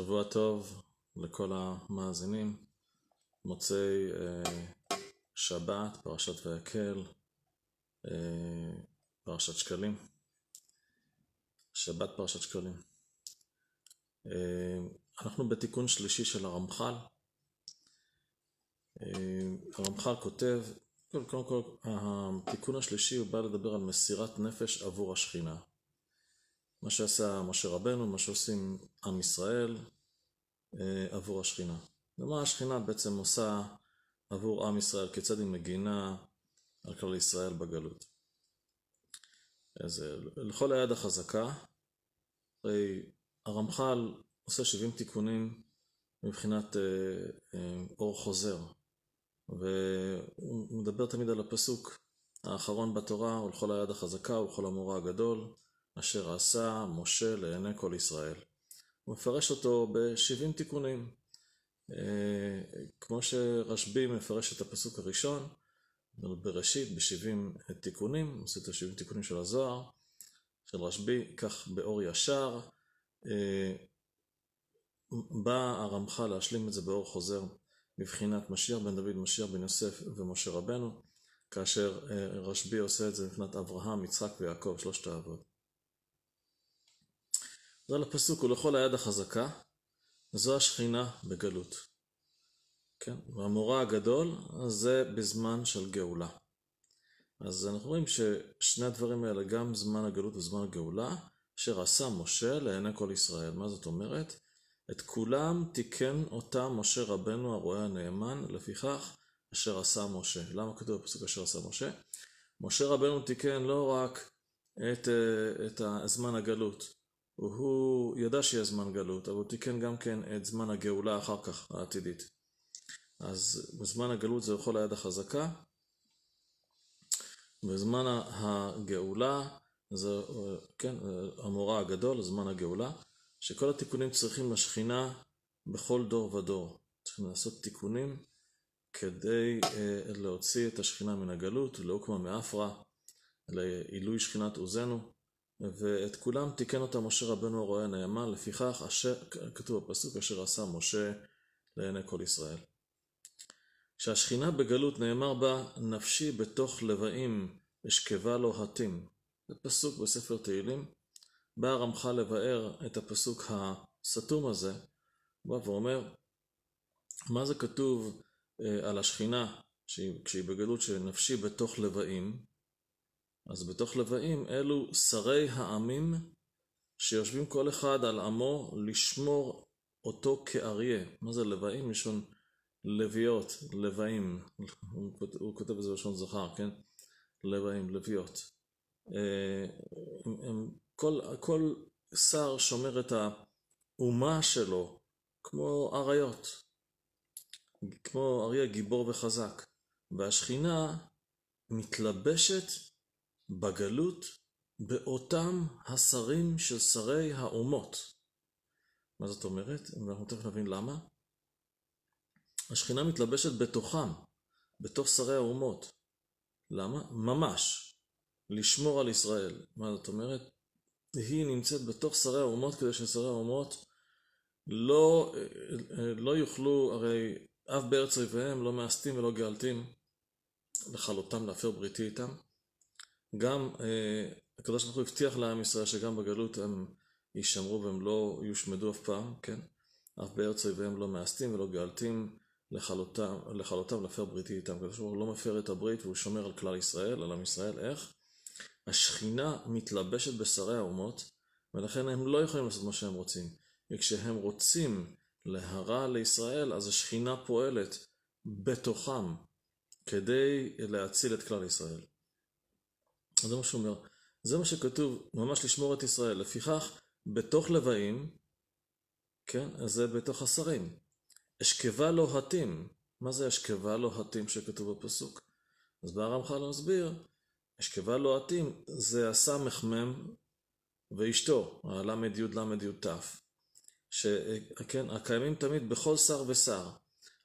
שבוע טוב לכל המאזינים. מוצאי אה, שבת, פרשת ויקל, אה, פרשת שקלים. שבת פרשת שקלים. אה, אנחנו בתיקון שלישי של הרמח"ל. אה, הרמח"ל כותב, קודם כל, התיקון השלישי הוא בא לדבר על מסירת נפש עבור השכינה. מה שעשה משה רבנו, מה שעושים עם ישראל אה, עבור השכינה. ומה השכינה בעצם עושה עבור עם ישראל, כיצד היא מגינה על כלל ישראל בגלות. אז אה, לכל היד החזקה, הרי הרמח"ל עושה 70 תיקונים מבחינת אה, אור חוזר, והוא מדבר תמיד על הפסוק האחרון בתורה, ולכל היד החזקה ולכל המורה הגדול, אשר עשה משה לעיני כל ישראל. הוא מפרש אותו ב-70 תיקונים. אה, כמו שרשב"י מפרש את הפסוק הראשון, בראשית ב-70 תיקונים, הוא עושה את ה-70 תיקונים של הזוהר, של רשב"י, כך באור ישר. אה, בא הרמח"ל להשלים את זה באור חוזר מבחינת משיח בן דוד, משיח בן יוסף ומשה רבנו, כאשר אה, רשב"י עושה את זה מבחינת אברהם, יצחק ויעקב, שלושת האבות. זה על הפסוק ולכל היד החזקה, זו השכינה בגלות. כן, והמורה הגדול זה בזמן של גאולה. אז אנחנו רואים ששני הדברים האלה, גם זמן הגלות וזמן הגאולה, אשר עשה משה לעיני כל ישראל. מה זאת אומרת? את כולם תיקן אותה משה רבנו הרועה הנאמן, לפיכך אשר עשה משה. למה כתוב בפסוק אשר עשה משה? משה רבנו תיקן לא רק את, אה, את הזמן הגלות, הוא ידע שיהיה זמן גלות, אבל הוא תיקן גם כן את זמן הגאולה אחר כך, העתידית. אז בזמן הגלות זה לכל היד החזקה, בזמן הגאולה זה, כן, המורה הגדול, זמן הגאולה, שכל התיקונים צריכים לשכינה בכל דור ודור. צריכים לעשות תיקונים כדי uh, להוציא את השכינה מן הגלות, לעוקמה לא מאפרה, לעילוי שכינת עוזנו. ואת כולם תיקן אותם משה רבנו הרואה הנאמן, לפיכך אשר, כתוב בפסוק אשר עשה משה לעיני כל ישראל. כשהשכינה בגלות נאמר בה נפשי בתוך לבאים אשכבה לא התים. זה פסוק בספר תהילים. בא הרמח"ל לבאר את הפסוק הסתום הזה, הוא בא ואומר מה זה כתוב אה, על השכינה כשהיא בגלות שנפשי בתוך לבאים? אז בתוך לבעים אלו שרי העמים שיושבים כל אחד על עמו לשמור אותו כאריה. מה זה לבעים? מלשון לביאות, לבעים. הוא, הוא כותב את זה בלשון זכר, כן? לבעים, לביאות. אה, הם, הם, כל, כל שר שומר את האומה שלו כמו אריות, כמו אריה גיבור וחזק. והשכינה מתלבשת בגלות באותם השרים של שרי האומות. מה זאת אומרת? אנחנו תכף נבין למה. השכינה מתלבשת בתוכם, בתוך שרי האומות. למה? ממש. לשמור על ישראל. מה זאת אומרת? היא נמצאת בתוך שרי האומות כדי ששרי האומות לא, לא יוכלו, הרי אף בארץ אויביהם לא מאסתים ולא גאלתים לכלותם להפר בריתי איתם. גם אה, הקדוש ברוך הוא הבטיח לעם ישראל שגם בגלות הם יישמרו והם לא יושמדו אף פעם, כן? אף בארץ אויביהם לא מאסתים ולא גאלתים לכלותם, לכלותם להפר בריתי איתם. הקדוש ברוך הוא לא מפר את הברית והוא שומר על כלל ישראל, על עם ישראל, איך? השכינה מתלבשת בשרי האומות ולכן הם לא יכולים לעשות מה שהם רוצים. וכשהם רוצים להרע לישראל, אז השכינה פועלת בתוכם כדי להציל את כלל ישראל. זה מה שהוא אומר. זה מה שכתוב, ממש לשמור את ישראל. לפיכך, בתוך לוואים, כן, אז זה בתוך השרים. אשכבה לא התים. מה זה אשכבה לא התים שכתוב בפסוק? אז בא הרמח"ל מסביר, אשכבה לא התים זה הסמ"ם ואשתו, הל"י ל"י ת', שכן, הקיימים תמיד בכל שר ושר.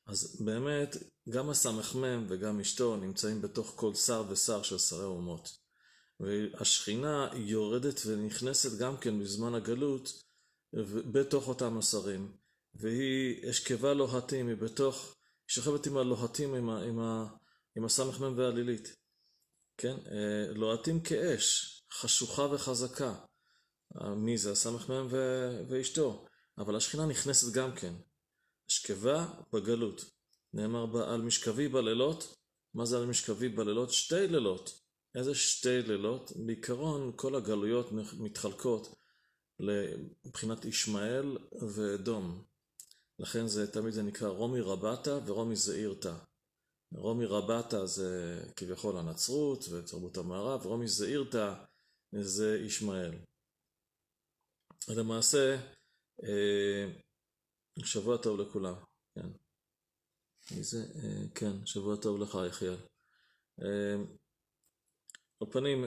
אז באמת, גם הסמ"ם וגם אשתו נמצאים בתוך כל שר ושר של שרי אומות. והשכינה יורדת ונכנסת גם כן בזמן הגלות בתוך אותם השרים, והיא אשכבה לוהטים, היא בתוך, היא שוכבת עם הלוהטים, עם, ה, עם, ה, עם הסמ"ך והעלילית, כן? אה, לוהטים כאש, חשוכה וחזקה. אה, מי זה? הסמ"ך ואשתו. אבל השכינה נכנסת גם כן. אשכבה בגלות. נאמר בה על משכבי בלילות. מה זה על משכבי בלילות? שתי לילות. איזה שתי לילות. בעיקרון כל הגלויות מתחלקות מבחינת ישמעאל ואדום. לכן זה תמיד זה נקרא רומי רבתא ורומי זעירתא. רומי רבתא זה כביכול הנצרות ותרבות המערב, ורומי זעירתא זה ישמעאל. למעשה, אה, שבוע טוב לכולם. כן. מי זה? אה, כן, שבוע טוב לך, יחיאל. אה, בפנים,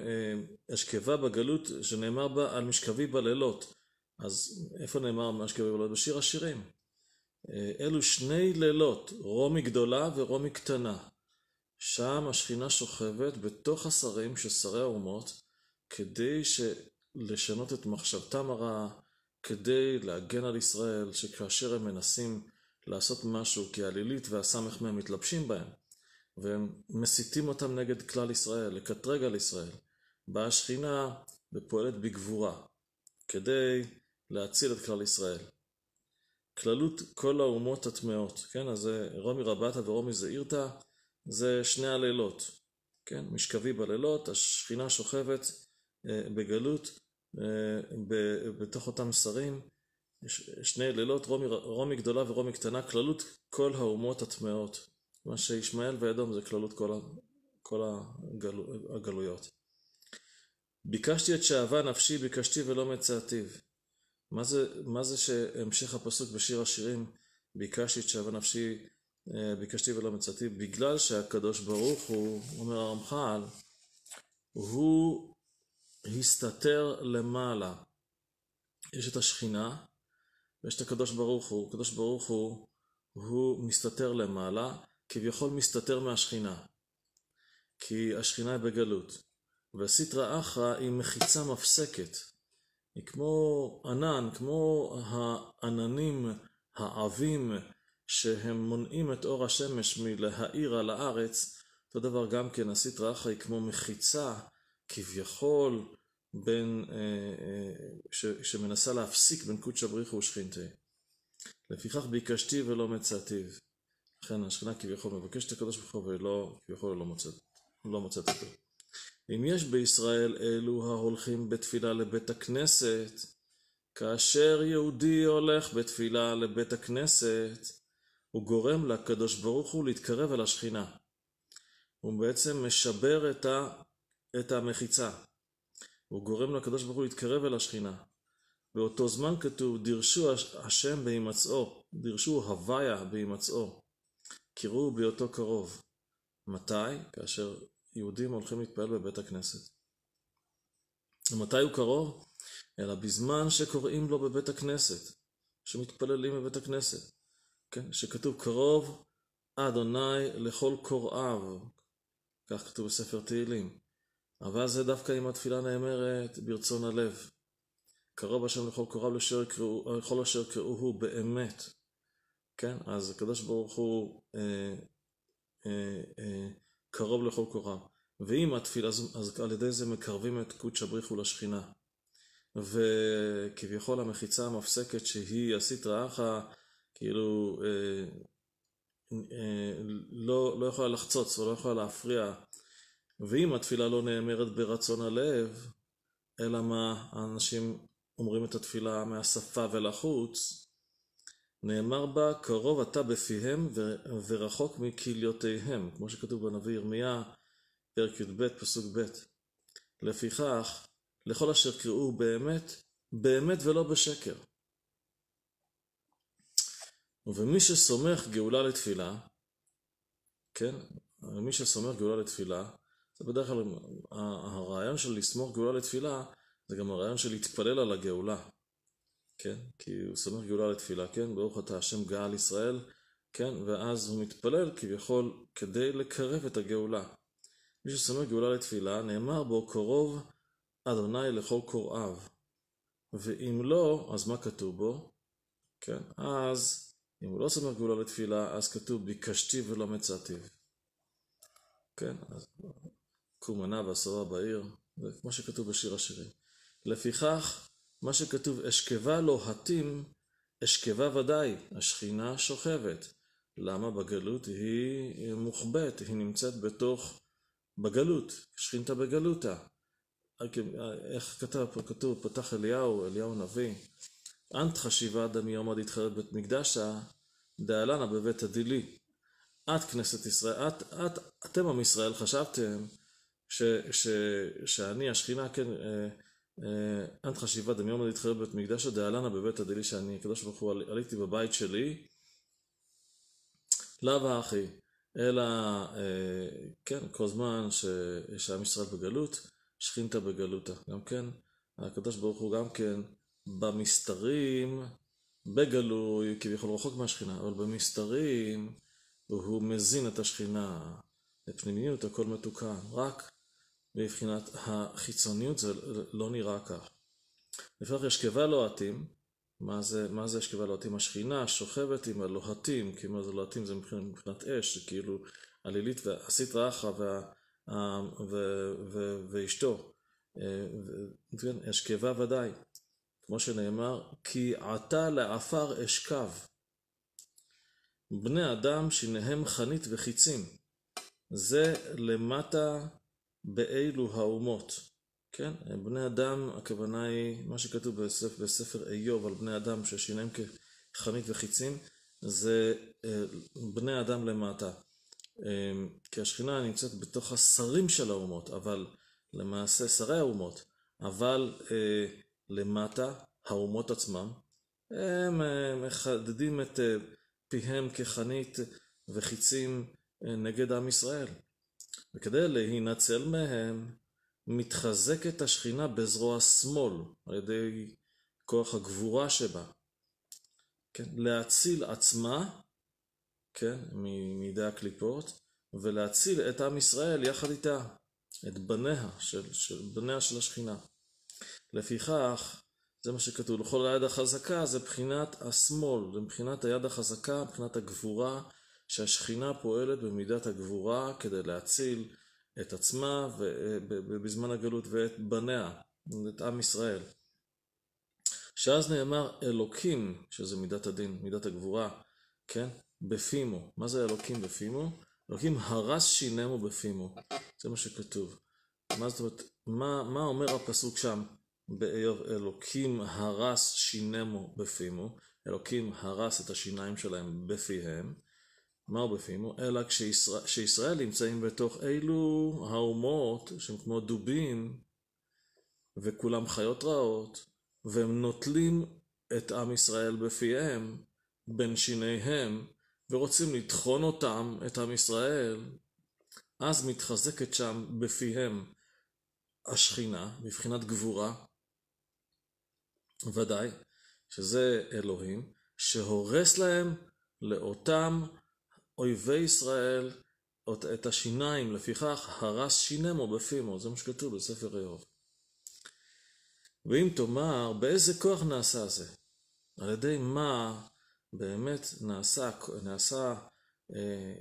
אשכבה אה, בגלות, שנאמר בה על משכבי בלילות. אז איפה נאמר משכבי בלילות? בשיר השירים. אה, אלו שני לילות, רומי גדולה ורומי קטנה. שם השכינה שוכבת בתוך השרים של שרי האומות, כדי לשנות את מחשבתם הרעה, כדי להגן על ישראל, שכאשר הם מנסים לעשות משהו, כי העלילית והסמ"ך מהם מתלבשים בהם. והם מסיתים אותם נגד כלל ישראל, לקטרג על ישראל. באה השכינה ופועלת בגבורה, כדי להציל את כלל ישראל. כללות כל האומות הטמעות, כן? אז זה רומי רבתא ורומי זעירתא, זה שני הלילות, כן? משכבי בלילות, השכינה שוכבת אה, בגלות, אה, ב, בתוך אותם שרים, ש, שני לילות, רומי, רומי גדולה ורומי קטנה, כללות כל האומות הטמעות. מה שישמעאל ואדום זה כללות כל, כל הגלו, הגלויות. ביקשתי את שאהבה נפשי, ביקשתי ולא מצאתיו. מה זה, מה זה שהמשך הפסוק בשיר השירים, ביקשתי את שאהבה נפשי, אה, ביקשתי ולא מצאתיו? בגלל שהקדוש ברוך הוא, אומר הרמח"ל, הוא הסתתר למעלה. יש את השכינה ויש את הקדוש ברוך הוא. הקדוש ברוך הוא, הוא מסתתר למעלה, כביכול מסתתר מהשכינה, כי השכינה היא בגלות. והסיטרא אחרא היא מחיצה מפסקת. היא כמו ענן, כמו העננים העבים שהם מונעים את אור השמש מלהאיר על הארץ, אותו דבר גם כן הסיטרא אחרא היא כמו מחיצה כביכול בין, אה, אה, ש, שמנסה להפסיק בין קודשא בריך ושכינתה. לפיכך ביקשתי ולא מצאתיו. לכן השכינה כביכול מבקשת את הקדוש ברוך הוא ולא, כביכול לא מוצאת, לא מוצאת אותו. אם יש בישראל אלו ההולכים בתפילה לבית הכנסת, כאשר יהודי הולך בתפילה לבית הכנסת, הוא גורם לקדוש ברוך הוא להתקרב אל השכינה. הוא בעצם משבר את, ה, את המחיצה. הוא גורם לקדוש ברוך הוא להתקרב אל השכינה. באותו זמן כתוב, דירשו השם בהימצאו, דירשו הוויה בהימצאו. קירור בהיותו קרוב. מתי? כאשר יהודים הולכים להתפעל בבית הכנסת. ומתי הוא קרוב? אלא בזמן שקוראים לו בבית הכנסת, שמתפללים בבית הכנסת. כן? שכתוב קרוב אדוני לכל קוראיו, כך כתוב בספר תהילים. אבל זה דווקא אם התפילה נאמרת ברצון הלב. קרוב השם לכל קוראיו לכל אשר קראוהו באמת. כן? אז הקדוש ברוך הוא אה, אה, אה, קרוב לכל קורם. ואם התפילה, אז, אז על ידי זה מקרבים את קודש הבריחו לשכינה. וכביכול המחיצה המפסקת שהיא עשית רעך, כאילו אה, אה, לא, לא יכולה לחצוץ ולא יכולה להפריע. ואם התפילה לא נאמרת ברצון הלב, אלא מה, האנשים אומרים את התפילה מהשפה ולחוץ, נאמר בה, קרוב אתה בפיהם ורחוק מכליותיהם, כמו שכתוב בנביא ירמיה, פרק י"ב, פסוק ב'. לפיכך, לכל אשר קראו באמת, באמת ולא בשקר. ומי שסומך גאולה לתפילה, כן, מי שסומך גאולה לתפילה, זה בדרך כלל הרעיון של לסמוך גאולה לתפילה, זה גם הרעיון של להתפלל על הגאולה. כן? כי הוא שמח גאולה לתפילה, כן? ברוך אתה השם גאל ישראל, כן? ואז הוא מתפלל כביכול כדי לקרב את הגאולה. מי ששמח גאולה לתפילה, נאמר בו קרוב אדוני לכל קוראיו. ואם לא, אז מה כתוב בו? כן? אז, אם הוא לא שמח גאולה לתפילה, אז כתוב ביקשתי ולא מצאתי. כן? אז קומנה והסבה בעיר, זה כמו שכתוב בשיר השירים. לפיכך, מה שכתוב, אשכבה לא התים, אשכבה ודאי, השכינה שוכבת. למה בגלות היא מוחבאת, היא נמצאת בתוך, בגלות, שכינתה בגלותה. איך כתב פה, כתוב, פתח אליהו, אליהו נביא, אנט חשיבה דמיום עד התחרט בית מקדשה, דאלנה בבית הדילי. את כנסת ישראל, את, את, אתם עם ישראל חשבתם ש, ש, שאני השכינה, כן, אה, אנט אה, חשיבה דמיומא דתחילה בית מקדש הדהלנה בבית הדלי שאני הקדוש ברוך הוא, עליתי בבית שלי, לאו האחי אלא, אה, כן, כל זמן שעם ישראל בגלות, שכינתה בגלותה. גם כן, הקדוש ברוך הוא גם כן, במסתרים, בגלוי, כביכול רחוק מהשכינה, אבל במסתרים, הוא מזין את השכינה, את פנימיות הכל מתוקן. רק מבחינת החיצוניות זה לא נראה כך. לפיכך יש קיבה לוהטים, מה זה, מה זה יש קיבה לוהטים? השכינה שוכבת עם הלוהטים, כי מה זה לוהטים זה מבחינת, מבחינת אש, זה כאילו עלילית והסיטרא אחרא ואשתו. אשכבה כן, ודאי, כמו שנאמר, כי עתה לעפר אשכב. בני אדם שיניהם חנית וחיצים. זה למטה באילו האומות. כן, בני אדם, הכוונה היא, מה שכתוב בספר, בספר איוב על בני אדם ששיניהם כחנית וחיצים, זה אה, בני אדם למטה. אמ, כי השכינה נמצאת בתוך השרים של האומות, אבל למעשה שרי האומות, אבל אה, למטה, האומות עצמם, הם אה, מחדדים את פיהם כחנית וחיצים נגד עם ישראל. וכדי להינצל מהם, מתחזקת השכינה בזרוע שמאל, על ידי כוח הגבורה שבה. כן? להציל עצמה, כן, מידי הקליפות, ולהציל את עם ישראל יחד איתה, את בניה של, של, בניה של השכינה. לפיכך, זה מה שכתוב, לכל היד החזקה זה מבחינת השמאל, זה מבחינת היד החזקה, מבחינת הגבורה, שהשכינה פועלת במידת הגבורה כדי להציל את עצמה בזמן הגלות ואת בניה, את עם ישראל. שאז נאמר אלוקים, שזה מידת הדין, מידת הגבורה, כן? בפימו. מה זה אלוקים בפימו? אלוקים הרס שינמו בפימו. זה מה שכתוב. מה זאת אומרת, מה, מה אומר הפסוק שם באיוב? אלוקים הרס שינמו בפימו. אלוקים הרס את השיניים שלהם בפיהם. אמר בפימו, אלא כשישראל נמצאים בתוך אילו האומות שהם כמו דובים וכולם חיות רעות והם נוטלים את עם ישראל בפיהם, בין שיניהם, ורוצים לטחון אותם, את עם ישראל, אז מתחזקת שם בפיהם השכינה, מבחינת גבורה, ודאי שזה אלוהים, שהורס להם לאותם אויבי ישראל את השיניים, לפיכך הרס שינמו בפימו, זה מה שכתוב בספר איוב. ואם תאמר, באיזה כוח נעשה זה? על ידי מה באמת נעשה, נעשה אה,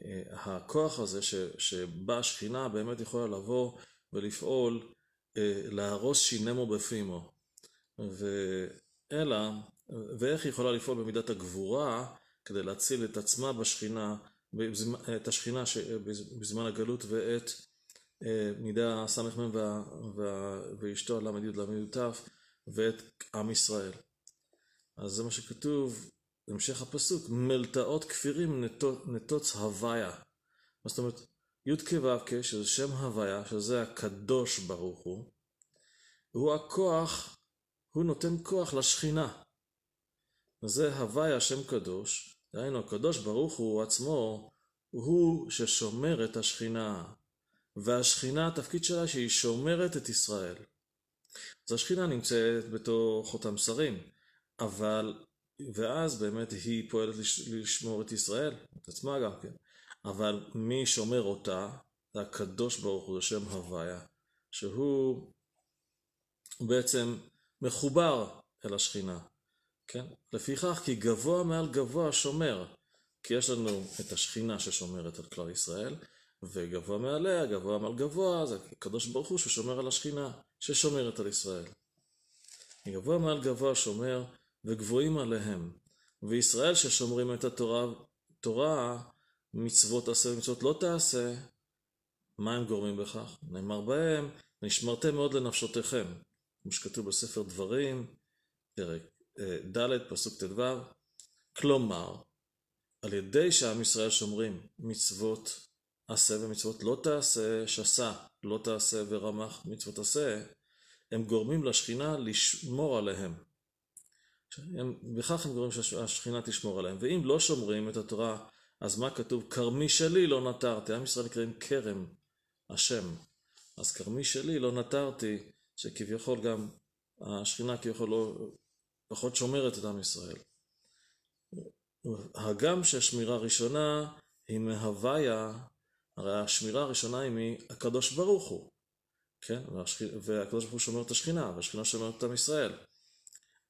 אה, הכוח הזה ש, שבה השכינה באמת יכולה לבוא ולפעול, אה, להרוס שינמו בפימו. ואלא, ואיך היא יכולה לפעול במידת הגבורה כדי להציל את עצמה בשכינה את השכינה בזמן הגלות ואת מידה אה, ס"מ ואשתו ל"י ל"י ואת עם ישראל. אז זה מה שכתוב, המשך הפסוק, מלטעות כפירים נטוץ הוויה. מה זאת אומרת, י"ק ו"ק, שזה שם הוויה, שזה הקדוש ברוך הוא, הוא הכוח, הוא נותן כוח לשכינה. זה הוויה, שם קדוש, דהיינו הקדוש ברוך הוא עצמו, הוא ששומר את השכינה, והשכינה התפקיד שלה שהיא שומרת את ישראל. אז השכינה נמצאת בתוך אותם שרים, אבל, ואז באמת היא פועלת לשמור את ישראל, את עצמה גם כן, אבל מי שומר אותה, זה הקדוש ברוך הוא, זה שם הוויה, שהוא בעצם מחובר אל השכינה. כן? לפיכך, כי גבוה מעל גבוה שומר, כי יש לנו את השכינה ששומרת על כלל ישראל, וגבוה מעליה, גבוה מעל גבוה, זה הקדוש ברוך הוא ששומר על השכינה, ששומרת על ישראל. גבוה מעל גבוה שומר, וגבוהים עליהם. וישראל ששומרים את התורה, תורה, מצוות עשה ומצוות לא תעשה, מה הם גורמים בכך? נאמר בהם, ונשמרתם מאוד לנפשותיכם, כמו שכתוב בספר דברים, פרק אה, ד' פסוק ט"ו, כלומר, על ידי שעם ישראל שומרים מצוות עשה ומצוות לא תעשה, שסה לא תעשה ורמח מצוות עשה, הם גורמים לשכינה לשמור עליהם. הם, בכך הם גורמים שהשכינה תשמור עליהם. ואם לא שומרים את התורה, אז מה כתוב? כרמי שלי לא נטרתי. עם ישראל נקראים כרם השם. אז כרמי שלי לא נטרתי, שכביכול גם השכינה כביכול לא פחות שומרת את עם ישראל. הגם שהשמירה הראשונה היא מהוויה, הרי השמירה הראשונה היא מהקדוש ברוך הוא, כן? והקדוש ברוך הוא שומר את השכינה, והשכינה שומרת את עם ישראל.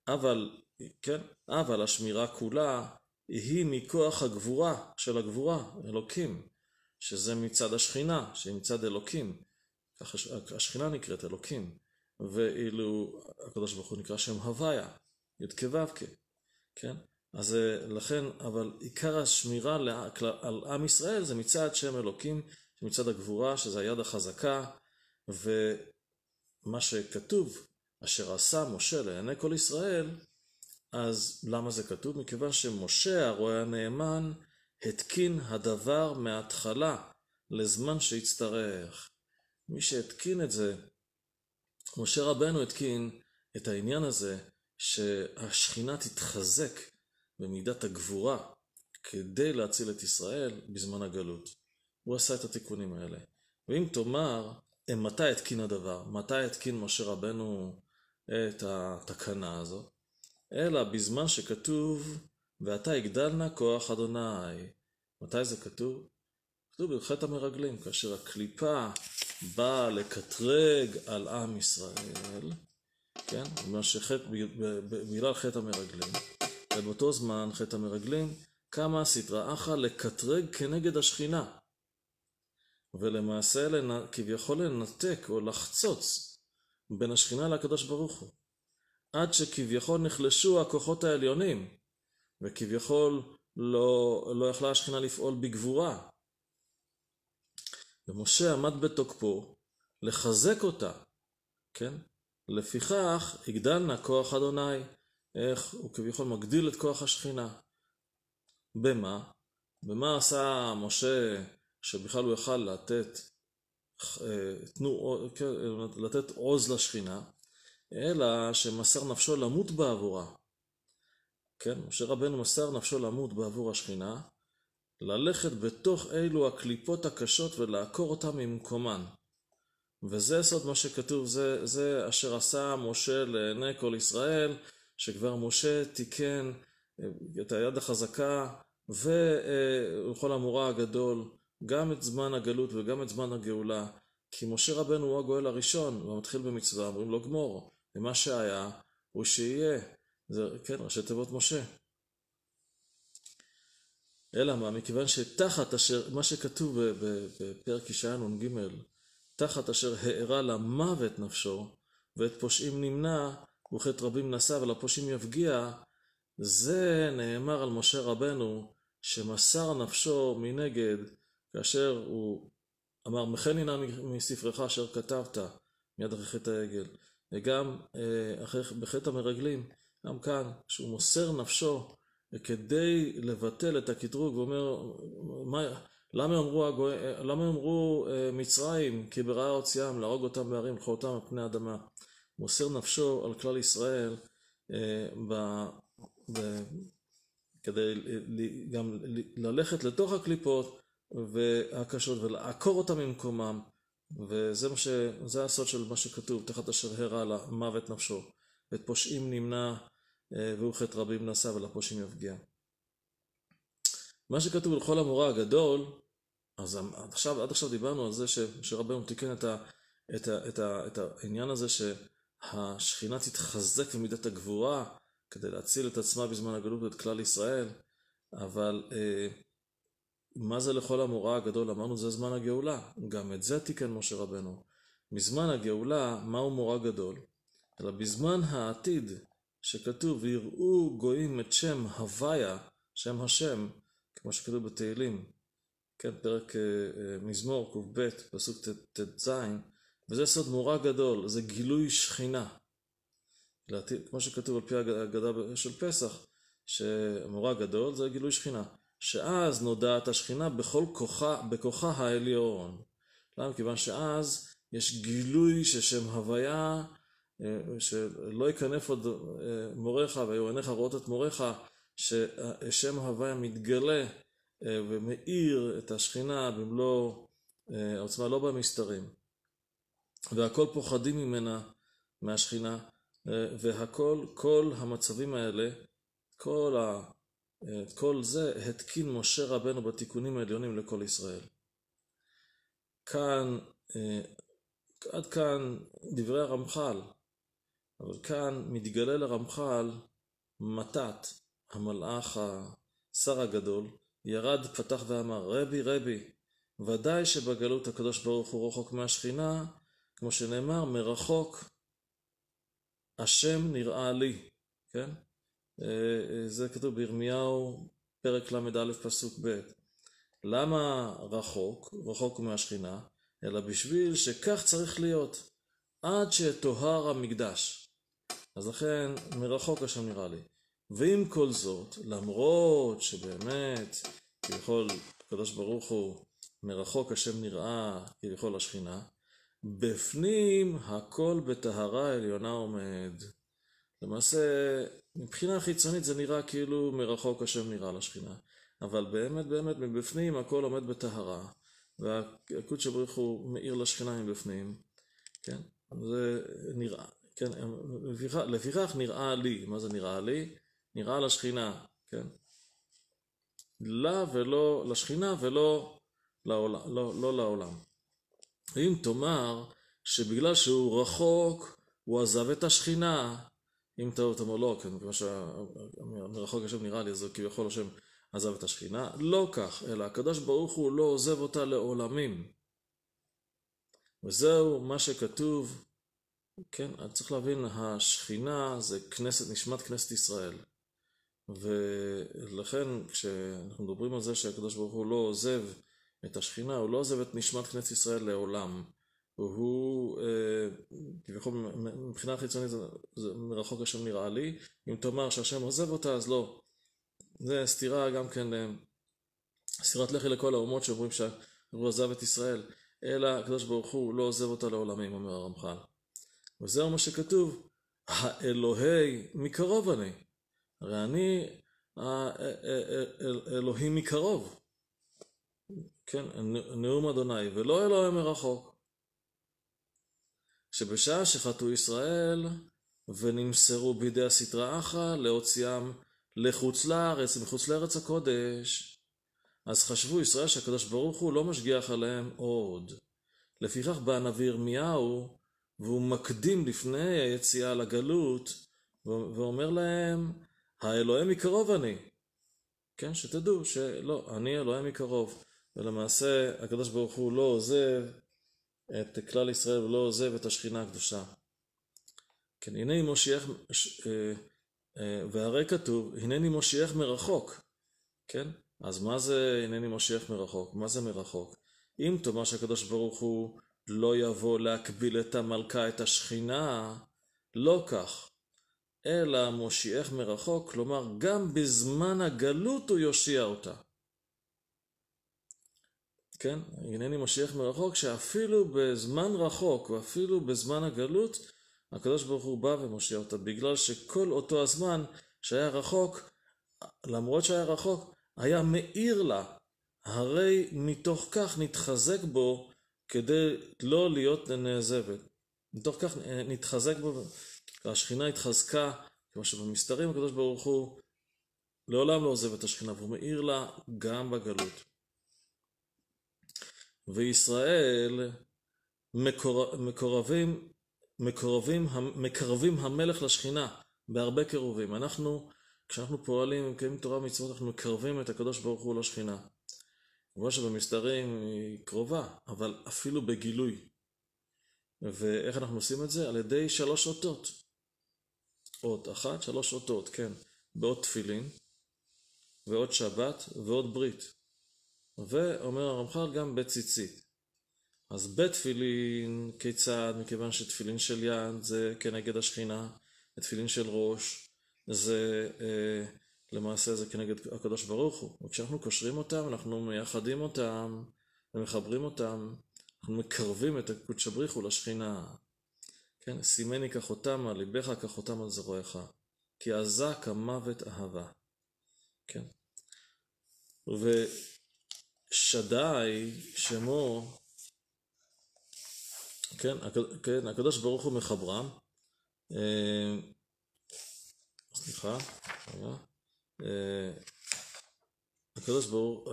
אבל, כן? אבל השמירה כולה היא מכוח הגבורה של הגבורה, אלוקים, שזה מצד השכינה, שהיא מצד אלוקים. השכינה נקראת אלוקים, ואילו הקדוש ברוך הוא נקרא שם הוויה. י"ק ו"ק, כן? אז אה, לכן, אבל עיקר השמירה על עם ישראל זה מצד שם אלוקים, מצד הגבורה, שזה היד החזקה, ומה שכתוב, אשר עשה משה לעיני כל ישראל, אז למה זה כתוב? מכיוון שמשה, הרועה הנאמן, התקין הדבר מההתחלה לזמן שיצטרך. מי שהתקין את זה, משה רבנו התקין את העניין הזה שהשכינה תתחזק במידת הגבורה כדי להציל את ישראל בזמן הגלות. הוא עשה את התיקונים האלה. ואם תאמר, מתי התקין הדבר? מתי התקין משה רבנו את התקנה הזו? אלא בזמן שכתוב, ועתה יגדלנה כוח אדוני. מתי זה כתוב? כתוב ברכת המרגלים, כאשר הקליפה באה לקטרג על עם ישראל, כן? מה שחטא, בגלל חטא המרגלים, ובאותו זמן חטא המרגלים, קמה סדרה אחא לקטרג כנגד השכינה, ולמעשה לנ... כביכול לנתק או לחצוץ בין השכינה לקדוש ברוך הוא, עד שכביכול נחלשו הכוחות העליונים, וכביכול לא, לא יכלה השכינה לפעול בגבורה. ומשה עמד בתוקפו לחזק אותה, כן? לפיכך, הגדלנה כוח אדוני. איך הוא כביכול מגדיל את כוח השכינה. במה? במה עשה משה שבכלל הוא יכל לתת, אה, תנו, כן, לתת עוז לשכינה, אלא שמסר נפשו למות בעבורה. כן, משה רבנו מסר נפשו למות בעבור השכינה, ללכת בתוך אלו הקליפות הקשות ולעקור אותן ממקומן. וזה סוד מה שכתוב, זה, זה אשר עשה משה לעיני כל ישראל, שכבר משה תיקן אה, את היד החזקה וכל אה, המורה הגדול, גם את זמן הגלות וגם את זמן הגאולה. כי משה רבנו הוא הגואל הראשון, והמתחיל במצווה, אומרים לו גמור, ומה שהיה הוא שיהיה. זה, כן, ראשי תיבות משה. אלא מה, מכיוון שתחת אשר, מה שכתוב בפרק ישעיה נ"ג, תחת אשר הארה למוות נפשו, ואת פושעים נמנע, וחטא רבים נשא, ולפושעים יפגיע, זה נאמר על משה רבנו, שמסר נפשו מנגד, כאשר הוא אמר, מכן הנה מספרך אשר כתבת, מיד אחרי חטא העגל. וגם אה, אחרי, בחטא המרגלים, גם כאן, שהוא מוסר נפשו כדי לבטל את הקטרוג, ואומר, מה, למה אמרו, אה, אה, מצרים כי ברעה הוציאם להרוג אותם בהרים לקחו אותם על פני אדמה? מוסר נפשו על כלל ישראל אה, ב... ב... כדי גם ללכת לתוך הקליפות והקשות ולעקור אותם ממקומם וזה מה ש... זה הסוד של מה שכתוב תחת אשר הרע למוות נפשו את פושעים נמנע והוא חטא רבים נשא ולפושעים יפגיע. מה שכתוב לכל המורה הגדול אז אמ, עד עכשיו, עד עכשיו דיברנו על זה שרבנו תיקן את, ה, את, ה, את, ה, את העניין הזה שהשכינה תתחזק במידת הגבורה כדי להציל את עצמה בזמן הגלות ואת כלל ישראל, אבל אה, מה זה לכל המורא הגדול? אמרנו זה זמן הגאולה. גם את זה תיקן משה רבנו. מזמן הגאולה, מהו מורא גדול? אלא בזמן העתיד שכתוב, ויראו גויים את שם הוויה, שם השם, כמו שכתוב בתהילים, כן, פרק אה, אה, מזמור ק"ב, פסוק ט"ז, וזה סוד מורא גדול, זה גילוי שכינה. להתיר, כמו שכתוב על פי ההגדה של פסח, שמורא גדול זה גילוי שכינה. שאז נודעת השכינה בכל כוחה, בכוחה העליון. למה? כיוון שאז יש גילוי ששם הוויה, אה, שלא יקנף עוד מורך, והיו עיניך רואות את מורך, ששם הוויה מתגלה אה, ומאיר את השכינה במלוא אה, עוצמה, לא במסתרים. והכל פוחדים ממנה, מהשכינה, אה, והכל, כל המצבים האלה, כל, ה, כל זה התקין משה רבנו בתיקונים העליונים לכל ישראל. כאן, עד כאן דברי הרמח"ל, אבל כאן מתגלה לרמח"ל מתת, המלאך, השר הגדול, ירד, פתח ואמר, רבי, רבי, ודאי שבגלות הקדוש ברוך הוא רחוק מהשכינה, כמו שנאמר, מרחוק השם נראה לי, כן? אה, אה, זה כתוב בירמיהו, פרק ל"א, פסוק ב'. למה רחוק, רחוק מהשכינה? אלא בשביל שכך צריך להיות, עד שטוהר המקדש. אז לכן, מרחוק השם נראה לי. ועם כל זאת, למרות שבאמת, כביכול, הקדוש ברוך הוא, מרחוק השם נראה, כביכול השכינה, בפנים הכל בטהרה עליונה עומד. למעשה, מבחינה חיצונית זה נראה כאילו מרחוק השם נראה לשכינה, אבל באמת באמת מבפנים הכל עומד בטהרה, והקודש ברוך הוא מאיר לשכינה מבפנים, כן? זה נראה, כן? לפיכך נראה לי, מה זה נראה לי? נראה לשכינה, כן? לה ולא, לשכינה ולא לעולם, לא, לא לעולם. אם תאמר שבגלל שהוא רחוק, הוא עזב את השכינה, אם אתה אומר לא, כן, כמו שמרחוק השם נראה לי, אז כביכול השם עזב את השכינה, לא כך, אלא הקדוש ברוך הוא לא עוזב אותה לעולמים. וזהו מה שכתוב, כן, אני צריך להבין, השכינה זה כנסת, נשמת כנסת ישראל. ולכן כשאנחנו מדברים על זה שהקדוש ברוך הוא לא עוזב את השכינה, הוא לא עוזב את נשמת כנסת ישראל לעולם. הוא אה, כביכול מבחינה חיצונית זה, זה מרחוק השם נראה לי, אם תאמר שהשם עוזב אותה אז לא. זה סתירה גם כן, אה, סתירת לחי לכל האומות שאומרים שהוא עזב את ישראל, אלא הקדוש ברוך הוא לא עוזב אותה לעולמים, אומר הרמח"ל. וזהו מה שכתוב, האלוהי מקרוב אני. הרי אני אה, אה, אה, אלוהים מקרוב, כן, נאום אדוני, ולא אלוהים מרחוק. שבשעה שחטאו ישראל ונמסרו בידי הסטרא אחרא להוציאם לחוץ לארץ, מחוץ לארץ הקודש. אז חשבו ישראל שהקדוש ברוך הוא לא משגיח עליהם עוד. לפיכך בא הנביא ירמיהו, והוא מקדים לפני היציאה לגלות, ואומר להם, האלוהים מקרוב אני. כן, שתדעו שלא, אני אלוהים מקרוב. ולמעשה הקדוש ברוך הוא לא עוזב את כלל ישראל ולא עוזב את השכינה הקדושה. כן, הנה מושיח, ש, אה, אה, והרי כתוב, הנני מושיח מרחוק, כן? אז מה זה הנני מושיח מרחוק? מה זה מרחוק? אם תאמר שהקדוש ברוך הוא לא יבוא להקביל את המלכה, את השכינה, לא כך. אלא מושיעך מרחוק, כלומר גם בזמן הגלות הוא יושיע אותה. כן, הנני מושיעך מרחוק, שאפילו בזמן רחוק ואפילו בזמן הגלות, הקדוש ברוך הוא בא ומושיע אותה, בגלל שכל אותו הזמן שהיה רחוק, למרות שהיה רחוק, היה מאיר לה. הרי מתוך כך נתחזק בו כדי לא להיות נעזבת. מתוך כך נתחזק בו והשכינה התחזקה, כמו שבמסתרים הקדוש ברוך הוא לעולם לא עוזב את השכינה, והוא מאיר לה גם בגלות. וישראל מקור... מקורבים, מקורבים, מקרבים המלך לשכינה בהרבה קירובים. אנחנו, כשאנחנו פועלים מקיימים תורה ומצוות, אנחנו מקרבים את הקדוש ברוך הוא לשכינה. כמו שבמסתרים היא קרובה, אבל אפילו בגילוי. ואיך אנחנו עושים את זה? על ידי שלוש אותות. אות אחת, שלוש אותות, כן, באות תפילין, ועוד שבת, ועוד ברית. ואומר הרמח"ל גם בציצית. אז בתפילין, כיצד? מכיוון שתפילין של יד זה כנגד השכינה, ותפילין של ראש זה אה, למעשה זה כנגד הקדוש ברוך הוא. וכשאנחנו קושרים אותם, אנחנו מייחדים אותם ומחברים אותם, אנחנו מקרבים את הקודש הוא לשכינה. כן, שימני כחותם על ליבך, כחותם על זרועך. כי עזה כמוות אהבה. כן. ושדי, שמו, כן, הקד... כן, הקדוש ברוך הוא מחברם. אה, סליחה, אה, אה, אה, הקדוש ברוך,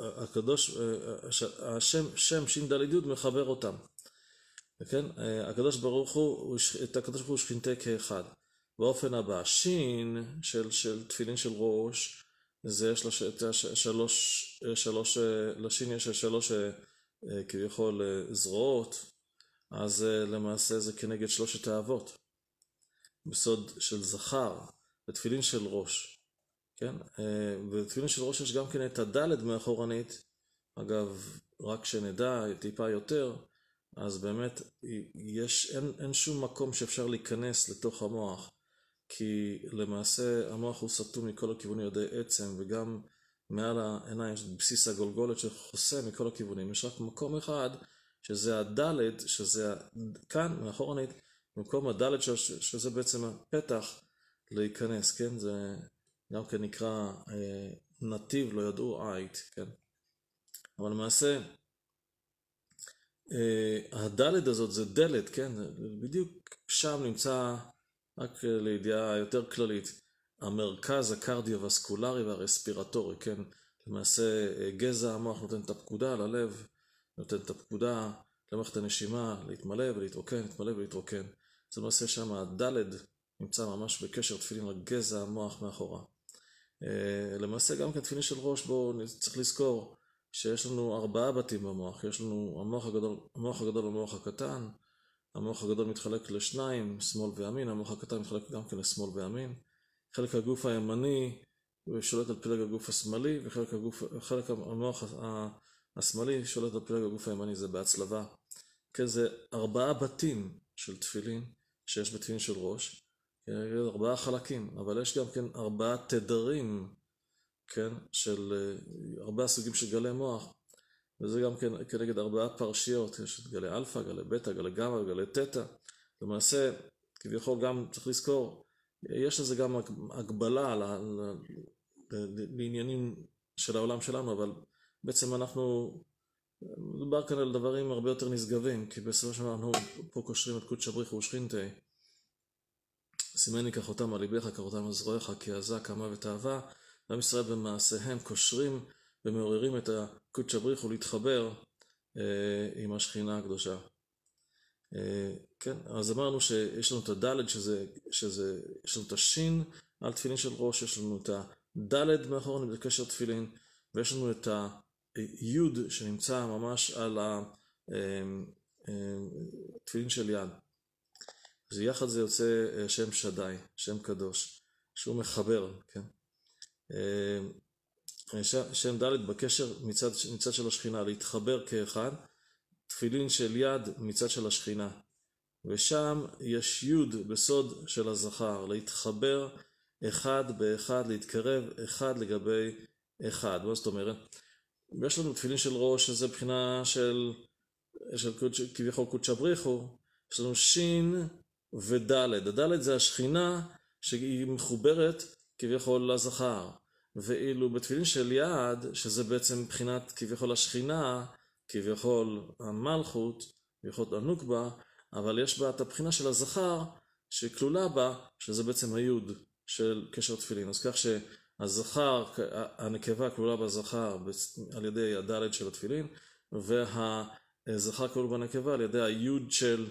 אה, הקדוש, אה, השם, שם ש"ד מחבר אותם. כן, אה, הקדוש ברוך הוא, את הקדוש ברוך הוא שכינתה כאחד. באופן הבא, שין של, של תפילין של ראש, זה יש לה שלוש, אה, שלוש, אה, לשין יש שלוש כביכול זרועות, אז למעשה זה כנגד שלושת האבות. בסוד של זכר, בתפילין של ראש. כן? בתפילין של ראש יש גם כן את הדלת מאחורנית, אגב, רק שנדע, טיפה יותר, אז באמת יש, אין, אין שום מקום שאפשר להיכנס לתוך המוח, כי למעשה המוח הוא סתום מכל הכיוונים ידי עצם, וגם מעל העיניים, בסיס הגולגולת שחוסה מכל הכיוונים, יש רק מקום אחד, שזה הדלת, שזה כאן מאחורנית, במקום הדלת, שזה שזה בעצם הפתח להיכנס, כן? זה גם כן נקרא אה, נתיב לא ידעו עייט, כן? אבל למעשה, אה, הדלת הזאת זה דלת, כן? בדיוק שם נמצא, רק לידיעה יותר כללית, המרכז הקרדיו-וסקולרי והרספירטורי, כן? למעשה אה, גזע המוח נותן את הפקודה ללב, נותן את הפקודה למערכת הנשימה להתמלא ולהתרוקן, להתמלא ולהתרוקן. זה למעשה שם הדלת נמצא ממש בקשר תפילין לגזע המוח מאחורה. אה, למעשה גם כתפילין כן של ראש, בואו צריך לזכור, שיש לנו ארבעה בתים במוח, יש לנו המוח הגדול, המוח הגדול והמוח הקטן, המוח הגדול מתחלק לשניים, שמאל וימין, המוח הקטן מתחלק גם כן לשמאל וימין, חלק הגוף הימני שולט על פלג הגוף השמאלי, וחלק הגוף, המוח השמאלי שולט על פלג הגוף הימני, זה בהצלבה. כן, זה ארבעה בתים של תפילין שיש בתפילין של ראש, כן, ארבעה חלקים, אבל יש גם כן ארבעה תדרים כן, של ארבעה אה, סוגים של גלי מוח, וזה גם כן כנגד ארבעה פרשיות, יש את גלי אלפא, גלי בטא, גלי גמא וגלי תטא. למעשה, כביכול גם צריך לזכור, יש לזה גם הגבלה על, לעניינים של העולם שלנו, אבל בעצם אנחנו, מדובר כאן על דברים הרבה יותר נשגבים, כי בסופו של דבר אנחנו פה קושרים את קודש הבריך ושכינתי. סימני כחותם על ליבך, כחותם על זרועך, כי עזה, כמה ותאווה, עם ישראל במעשיהם קושרים ומעוררים את הקודש הבריחו להתחבר אה, עם השכינה הקדושה. אה, כן, אז אמרנו שיש לנו את הדלת, שזה, שזה, יש לנו את השין על תפילין של ראש, יש לנו את הדלת מאחורנו בקשר תפילין, ויש לנו את היוד שנמצא ממש על התפילין אה, אה, של יד. אז יחד זה יוצא שם שדי, שם קדוש, שהוא מחבר, כן? אה, שם ד' בקשר מצד, מצד של השכינה, להתחבר כאחד, תפילין של יד מצד של השכינה. ושם יש י' בסוד של הזכר, להתחבר אחד באחד, להתקרב אחד לגבי אחד. מה זאת אומרת? יש לנו תפילין של ראש, שזה בחינה של, של כביכול קודשא בריחו, יש לנו שין וד', הד' זה השכינה שהיא מחוברת כביכול לזכר. ואילו בתפילין של יד, שזה בעצם מבחינת כביכול השכינה, כביכול המלכות, כביכול הנוקבה, אבל יש בה את הבחינה של הזכר שכלולה בה, שזה בעצם היוד של קשר תפילין. אז כך שהזכר, הנקבה כלולה בזכר על ידי הדלת של התפילין, והזכר כלול בנקבה על ידי היוד של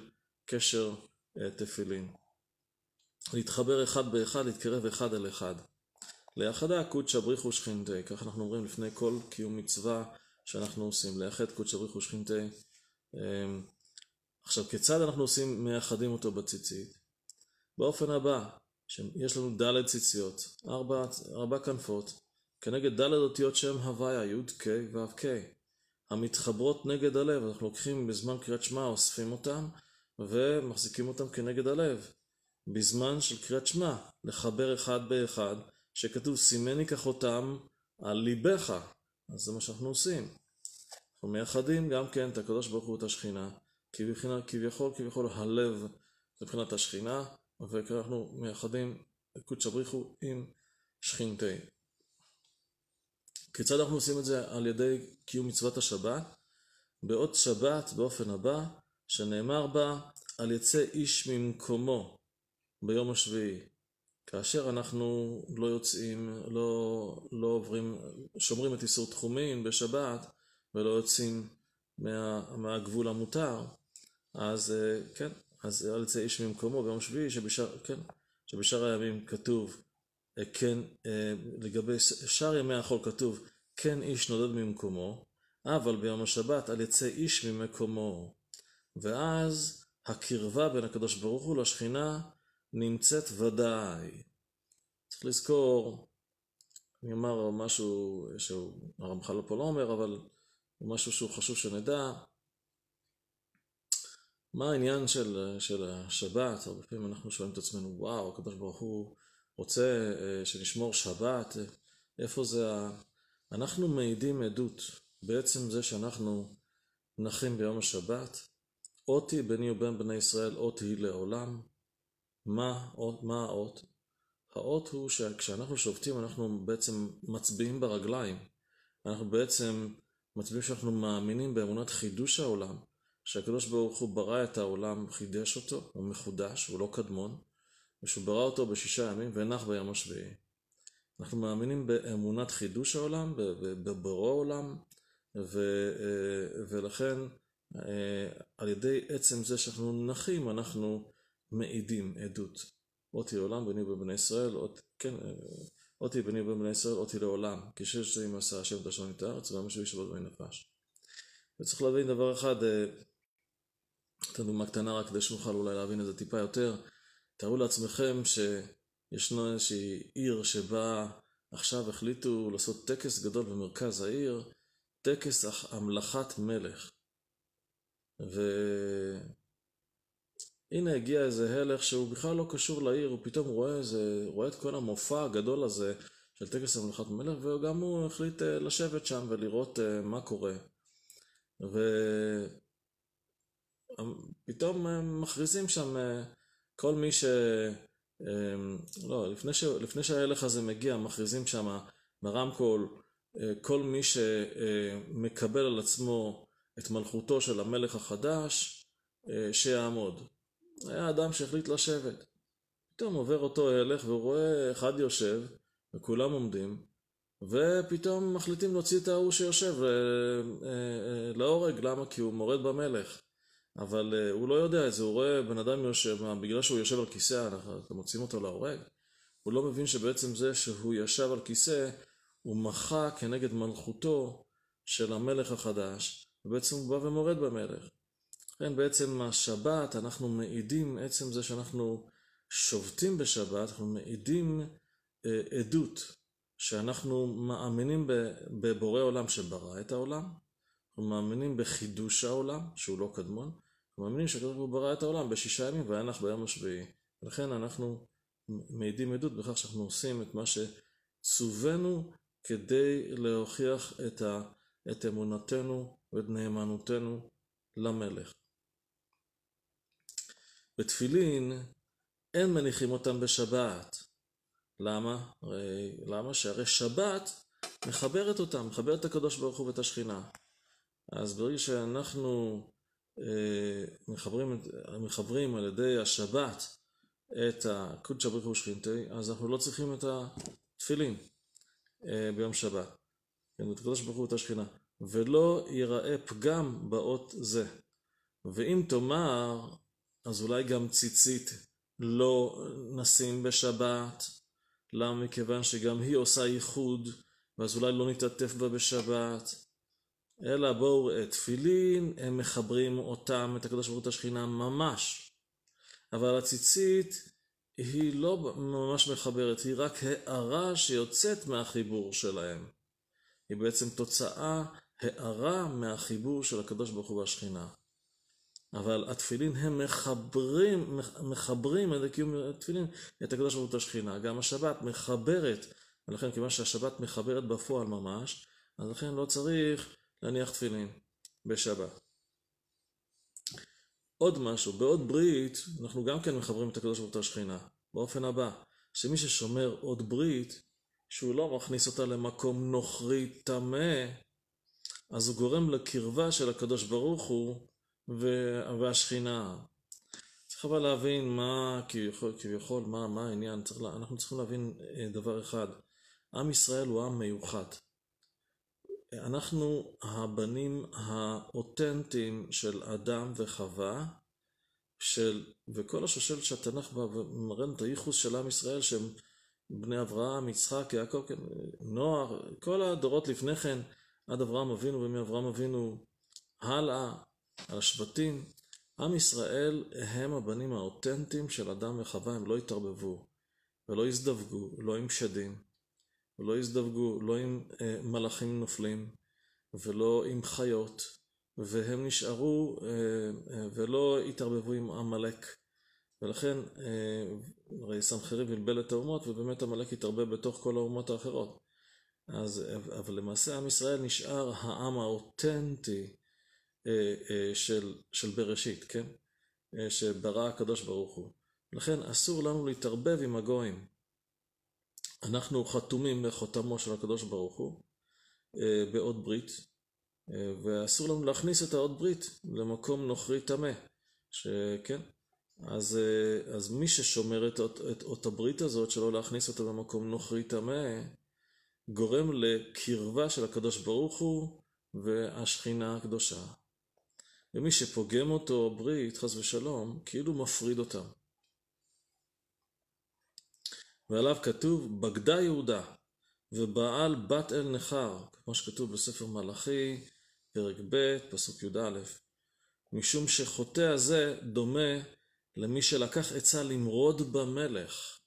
קשר אה, תפילין. להתחבר אחד באחד, להתקרב אחד אל אחד. ליחדה קודש בריחו שכינתי, כך אנחנו אומרים לפני כל קיום מצווה שאנחנו עושים, ליחד קודש בריחו שכינתי. אמ, עכשיו, כיצד אנחנו עושים, מייחדים אותו בציצית? באופן הבא, שיש לנו ד' ציציות, ארבע, ארבע כנפות, כנגד ד' אותיות שם הוויה, י' ק', ו' ק', המתחברות נגד הלב, אנחנו לוקחים בזמן קריאת שמע, אוספים אותם, ומחזיקים אותם כנגד הלב. בזמן של קריאת שמע, לחבר אחד באחד, שכתוב סימני כחותם על ליבך, אז זה מה שאנחנו עושים. אנחנו מייחדים גם כן את הקדוש ברוך הוא את השכינה, כבחינה, כביכול, כביכול הלב מבחינת השכינה, ואנחנו מייחדים את קודש הבריחו עם שכינתי. כיצד אנחנו עושים את זה? על ידי קיום מצוות השבת, באות שבת באופן הבא, שנאמר בה, על יצא איש ממקומו ביום השביעי. כאשר אנחנו לא יוצאים, לא, לא עוברים, שומרים את איסור תחומים בשבת ולא יוצאים מה, מהגבול המותר, אז אה, כן, אז אל יצא איש ממקומו ביום שביעי, שבשאר, כן, שבשאר הימים כתוב, אה, כן, אה, לגבי שאר ימי החול כתוב, כן איש נודד ממקומו, אבל ביום השבת אל יצא איש ממקומו. ואז הקרבה בין הקדוש ברוך הוא לשכינה נמצאת ודאי. צריך לזכור, אני אומר משהו שהרמח"ל פה לא אומר, אבל הוא משהו שהוא חשוב שנדע. מה העניין של, של השבת? הרבה פעמים אנחנו שואלים את עצמנו, וואו, הקדוש ברוך הוא רוצה אה, שנשמור שבת, איפה זה ה... אנחנו מעידים עדות בעצם זה שאנחנו נחים ביום השבת, אותי בני ובין בני ישראל, אותי לעולם. מה האות? מה האות? האות הוא שכשאנחנו שובתים אנחנו בעצם מצביעים ברגליים. אנחנו בעצם מצביעים שאנחנו מאמינים באמונת חידוש העולם, שהקדוש ברוך הוא ברא את העולם, חידש אותו, הוא מחודש, הוא לא קדמון, ושהוא ברא אותו בשישה ימים ונח ביום השביעי. אנחנו מאמינים באמונת חידוש העולם, בבורא העולם, ו, אה, ולכן אה, על ידי עצם זה שאנחנו נחים, אנחנו מעידים עדות. אותי לעולם בני ובני ישראל, אות, כן, אה, אותי בני ובני ישראל, אותי לעולם, כששת ימים עשה השם את השם את הארץ, ולמה שהוא ישבות בני נפש. וצריך להבין דבר אחד, אה, תדומה קטנה רק כדי שנוכל אולי להבין את זה טיפה יותר. תארו לעצמכם שישנו איזושהי עיר שבה עכשיו החליטו לעשות טקס גדול במרכז העיר, טקס המלכת מלך. הנה הגיע איזה הלך שהוא בכלל לא קשור לעיר, הוא פתאום רואה, איזה, רואה את כל המופע הגדול הזה של טקס המלכת מלך, וגם הוא החליט אה, לשבת שם ולראות אה, מה קורה. ופתאום אמ, אה, מכריזים שם כל מי ש... לא, לפני, ש... לפני שההלך הזה מגיע, מכריזים שם ברמקול כל מי שמקבל על עצמו את מלכותו של המלך החדש, שיעמוד. היה אדם שהחליט לשבת. פתאום עובר אותו הלך ורואה אחד יושב, וכולם עומדים, ופתאום מחליטים להוציא את ההוא שיושב אה, אה, אה, להורג, למה? כי הוא מורד במלך. אבל אה, הוא לא יודע את זה, הוא רואה בן אדם יושב, בגלל שהוא יושב על כיסא, אתם מוצאים אותו להורג? הוא לא מבין שבעצם זה שהוא ישב על כיסא, הוא מחה כנגד מלכותו של המלך החדש, ובעצם הוא בא ומורד במלך. כן, בעצם השבת אנחנו מעידים, עצם זה שאנחנו שובתים בשבת, אנחנו מעידים אה, עדות שאנחנו מאמינים בבורא עולם שברא את העולם, אנחנו מאמינים בחידוש העולם, שהוא לא קדמון, אנחנו מאמינים שהקדוש ברוך הוא ברא את העולם בשישה ימים וינח ביום השביעי. ולכן אנחנו מעידים עדות בכך שאנחנו עושים את מה שצווינו כדי להוכיח את, ה, את אמונתנו ואת נאמנותנו למלך. בתפילין אין מניחים אותם בשבת. למה? הרי, למה? שהרי שבת מחברת אותם, מחברת את הקדוש ברוך הוא ואת השכינה. אז ברגע שאנחנו אה, מחברים, מחברים על ידי השבת את הקודש הקודשא הוא ושכינתי, אז אנחנו לא צריכים את התפילין אה, ביום שבת. כן, את הקדוש ברוך הוא ואת השכינה. ולא ייראה פגם באות זה. ואם תאמר אז אולי גם ציצית לא נשים בשבת. למה? לא, מכיוון שגם היא עושה ייחוד, ואז אולי לא נתעטף בה בשבת. אלא בואו ראה תפילין, הם מחברים אותם, את הקדוש ברוך הוא השכינה ממש. אבל הציצית היא לא ממש מחברת, היא רק הערה שיוצאת מהחיבור שלהם. היא בעצם תוצאה, הערה מהחיבור של הקדוש ברוך הוא והשכינה. אבל התפילין הם מחברים, מחברים על קיום התפילין את הקדוש ברוך הוא השכינה. גם השבת מחברת, ולכן כיוון שהשבת מחברת בפועל ממש, אז לכן לא צריך להניח תפילין בשבת. עוד משהו, בעוד ברית אנחנו גם כן מחברים את הקדוש ברוך הוא השכינה, באופן הבא, שמי ששומר עוד ברית, שהוא לא מכניס אותה למקום נוכרי טמא, אז הוא גורם לקרבה של הקדוש ברוך הוא והשכינה. צריך אבל להבין מה כביכול, כביכול מה, מה העניין, צריך לה, אנחנו צריכים להבין אה, דבר אחד, עם ישראל הוא עם מיוחד. אנחנו הבנים האותנטיים של אדם וחווה, של, וכל השושלת שהתנ"ך בא ומראה לנו את הייחוס של עם ישראל, שהם בני אברהם, יצחק, יעקב, כן, נוער, כל הדורות לפני כן, עד אברהם אבינו ומאברהם אבינו הלאה, על השבטים, עם ישראל הם הבנים האותנטיים של אדם וחווה, הם לא התערבבו ולא הזדווגו, לא עם שדים, ולא הזדווגו, לא עם אה, מלאכים נופלים ולא עם חיות, והם נשארו אה, אה, ולא התערבבו עם עמלק. ולכן, אה, הרי סנחריב בלבל את האומות, ובאמת עמלק התערבב בתוך כל האומות האחרות. אז, אבל למעשה עם ישראל נשאר העם האותנטי אה, אה, של, של בראשית, כן? אה, שברא הקדוש ברוך הוא. לכן אסור לנו להתערבב עם הגויים. אנחנו חתומים בחותמו של הקדוש ברוך הוא, בעוד ברית, ואסור לנו להכניס את העוד ברית למקום נוכרי טמא, שכן? אז, אז מי ששומר את, את, את, אות הברית הזאת, שלא להכניס אותה למקום נוכרי טמא, גורם לקרבה של הקדוש ברוך הוא והשכינה הקדושה. ומי שפוגם אותו הברית, חס ושלום, כאילו מפריד אותם. ועליו כתוב, בגדה יהודה, ובעל בת אל נכר, כמו שכתוב בספר מלאכי, פרק ב', פסוק י"א. משום שחוטא הזה דומה למי שלקח עצה למרוד במלך.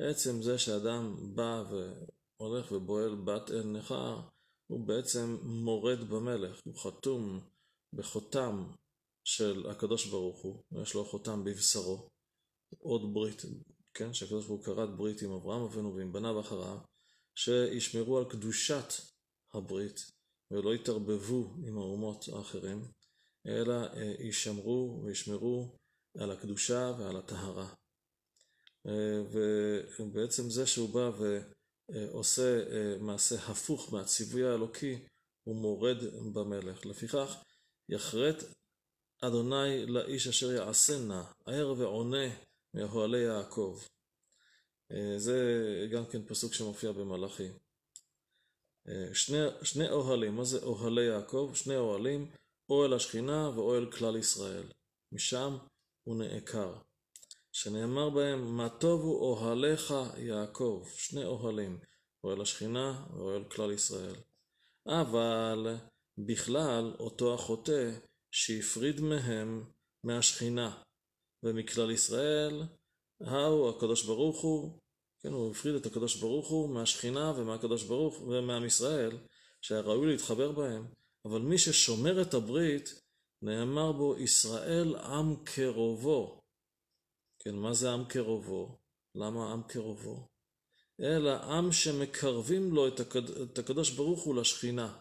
עצם זה שאדם בא והולך ובועל בת אל נכר, הוא בעצם מורד במלך, הוא חתום בחותם של הקדוש ברוך הוא, יש לו חותם בבשרו, עוד ברית, כן, שהקדוש ברוך הוא כרת ברית עם אברהם אבינו ועם בניו אחריו, שישמרו על קדושת הברית ולא יתערבבו עם האומות האחרים, אלא יישמרו אה, וישמרו על הקדושה ועל הטהרה. אה, ובעצם זה שהוא בא ועושה אה, מעשה הפוך מהציווי האלוקי, הוא מורד במלך. לפיכך, יחרט אדוני לאיש אשר יעשנה, ער ועונה מאוהלי יעקב. אה, זה גם כן פסוק שמופיע במלאכי. אה, שני, שני אוהלים, מה זה אוהלי יעקב? שני אוהלים, אוהל השכינה ואוהל כלל ישראל. משם הוא נעקר. שנאמר בהם, מה טוב הוא אוהליך יעקב. שני אוהלים, אוהל השכינה ואוהל כלל ישראל. אבל בכלל אותו החוטא שהפריד מהם מהשכינה. ומכלל ישראל, ההוא הקדוש ברוך הוא, כן, הוא הפריד את הקדוש ברוך הוא מהשכינה ומהקדוש ברוך הוא ומעם ישראל, שהיה ראוי להתחבר בהם, אבל מי ששומר את הברית, נאמר בו ישראל עם קרובו. כן, מה זה עם קרובו? למה עם קרובו? אלא עם שמקרבים לו את, הקד... את הקדוש ברוך הוא לשכינה.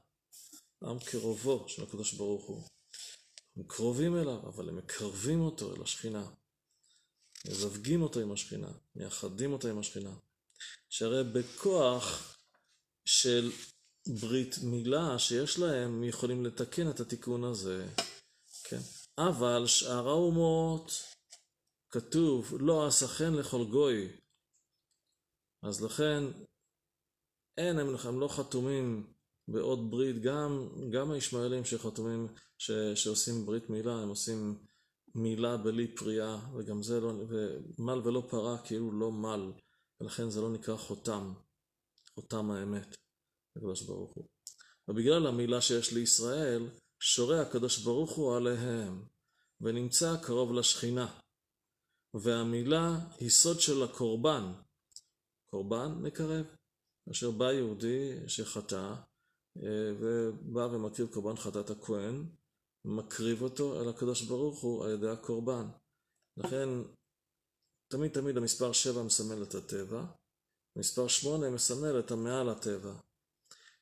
עם קרובו של הקדוש ברוך הוא. הם קרובים אליו, אבל הם מקרבים אותו אל השכינה. מזווגים אותו עם השכינה, מייחדים אותו עם השכינה. שהרי בכוח של ברית מילה שיש להם, הם יכולים לתקן את התיקון הזה. כן? אבל שאר האומות, כתוב, לא עשה חן לכל גוי. אז לכן, אין, הם, הם לא חתומים בעוד ברית, גם, גם הישמעאלים שחתומים, ש, שעושים ברית מילה, הם עושים מילה בלי פריאה, וגם זה לא, ומל ולא פרה כאילו לא מל, ולכן זה לא נקרא חותם, חותם האמת, הקדוש ברוך הוא. ובגלל המילה שיש לישראל, שורה הקדוש ברוך הוא עליהם, ונמצא קרוב לשכינה. והמילה היא סוד של הקורבן. קורבן מקרב. אשר בא יהודי שחטא, אה, ובא ומקריב קורבן חטאת הכהן, מקריב אותו אל הקדוש ברוך הוא על ידי הקורבן. לכן תמיד תמיד המספר 7 מסמל את הטבע, מספר 8 מסמל את המעל הטבע.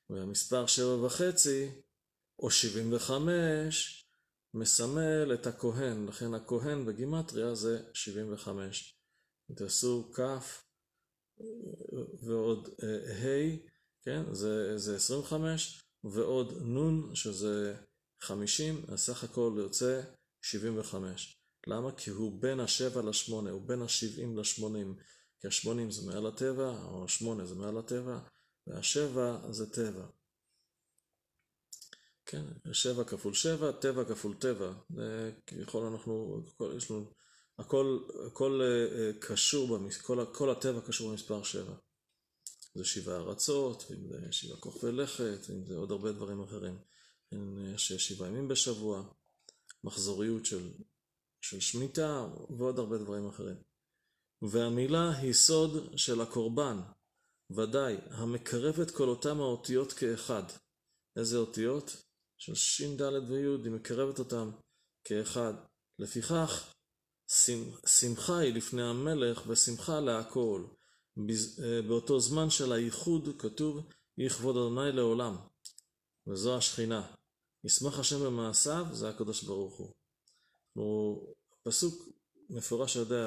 והמספר 7 וחצי, או 75, מסמל את הכהן, לכן הכהן בגימטריה זה 75. תעשו כ' אה, ועוד אה, ה' כן? זה, זה 25 ועוד נון שזה 50, אז סך הכל יוצא 75. למה? כי הוא בין ה-7 ל-8, הוא בין ה-70 ל-80. כי ה-80 זה מעל הטבע, או ה-8 זה מעל הטבע, וה-7 זה טבע. כן, 7 כפול 7, טבע כפול טבע. זה כביכול אנחנו, כל, יש לנו, הכל, הכל אה, אה, קשור, במס, כל, כל הטבע קשור במספר 7. אם זה שבעה ארצות, ואם זה שבעה כוכבי לכת, ואם זה עוד הרבה דברים אחרים. אה, יש שבעה ימים בשבוע, מחזוריות של, של שמיטה, ועוד הרבה דברים אחרים. והמילה היא סוד של הקורבן, ודאי, המקרב את כל אותם האותיות כאחד. איזה אותיות? של ש"ד וי', היא מקרבת אותם כאחד. לפיכך, שמחה היא לפני המלך ושמחה להכל, אה, באותו זמן של הייחוד כתוב, יהי כבוד אדוני לעולם, וזו השכינה. ישמח השם במעשיו, זה הקדוש ברוך הוא. הוא פסוק מפורש על ידי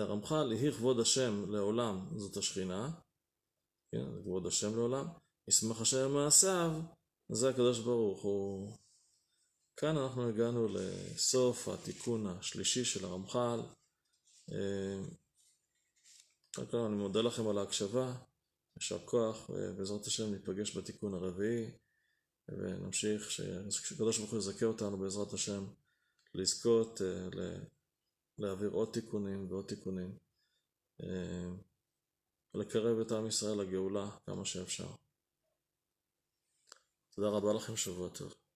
הרמח"ל, יהי כבוד השם לעולם, זאת השכינה, כן, כבוד השם לעולם, ישמח השם במעשיו, זה הקדוש ברוך הוא. כאן אנחנו הגענו לסוף התיקון השלישי של הרמח"ל. אה, קודם אני מודה לכם על ההקשבה, יישר כוח, ובעזרת השם ניפגש בתיקון הרביעי, ונמשיך, שקדוש ברוך הוא יזכה אותנו בעזרת השם לזכות, אה, להעביר עוד תיקונים ועוד תיקונים, ולקרב אה, את עם ישראל לגאולה כמה שאפשר. תודה רבה לכם, שבוע טוב.